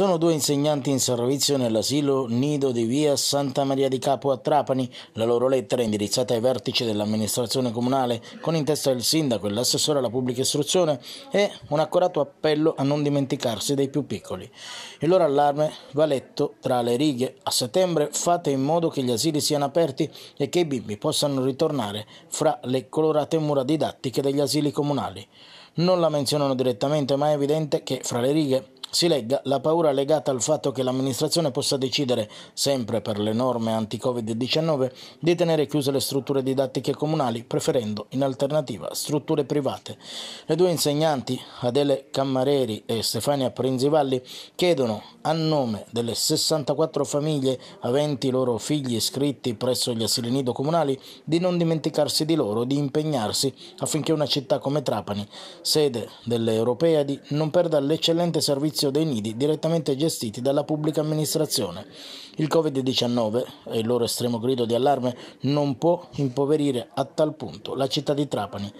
Sono due insegnanti in servizio nell'asilo Nido di via Santa Maria di Capo a Trapani. La loro lettera è indirizzata ai vertici dell'amministrazione comunale, con in testa il sindaco e l'assessore alla pubblica istruzione, e un accorato appello a non dimenticarsi dei più piccoli. Il loro allarme va letto tra le righe. A settembre fate in modo che gli asili siano aperti e che i bimbi possano ritornare fra le colorate mura didattiche degli asili comunali. Non la menzionano direttamente, ma è evidente che fra le righe si legga la paura legata al fatto che l'amministrazione possa decidere, sempre per le norme anti-Covid-19, di tenere chiuse le strutture didattiche comunali, preferendo in alternativa strutture private. Le due insegnanti, Adele Cammareri e Stefania Prinzivalli, chiedono a nome delle 64 famiglie aventi i loro figli iscritti presso gli asili nido comunali di non dimenticarsi di loro e di impegnarsi affinché una città come Trapani, sede dell'Europea, non perda l'eccellente servizio servizio dei nidi direttamente gestiti dalla pubblica amministrazione. Il Covid-19 e il loro estremo grido di allarme non può impoverire a tal punto la città di Trapani.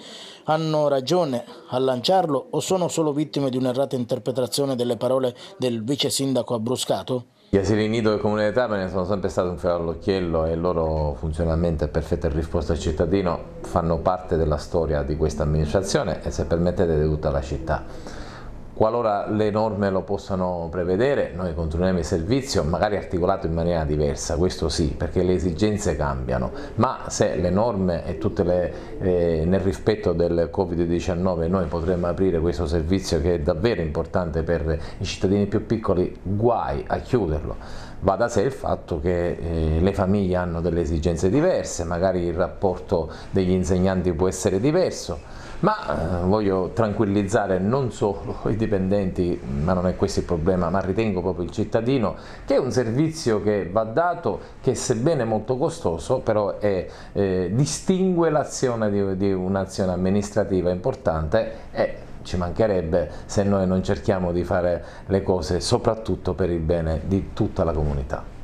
Hanno ragione a lanciarlo o sono solo vittime di un'errata interpretazione delle parole del vice sindaco abbruscato? Gli asili nido del Comune di Trapani sono sempre stati un fiore all'occhiello e il loro funzionamento e perfetta risposta al cittadino fanno parte della storia di questa amministrazione e se permettete di tutta la città. Qualora le norme lo possano prevedere, noi continueremo il servizio, magari articolato in maniera diversa, questo sì, perché le esigenze cambiano, ma se le norme e tutte le, eh, nel rispetto del Covid-19 noi potremmo aprire questo servizio che è davvero importante per i cittadini più piccoli, guai a chiuderlo. Va da sé il fatto che eh, le famiglie hanno delle esigenze diverse, magari il rapporto degli insegnanti può essere diverso, ma eh, voglio tranquillizzare non solo i dipendenti, ma non è questo il problema, ma ritengo proprio il cittadino, che è un servizio che va dato, che sebbene molto costoso, però è, eh, distingue l'azione di, di un'azione amministrativa importante e ci mancherebbe se noi non cerchiamo di fare le cose soprattutto per il bene di tutta la comunità.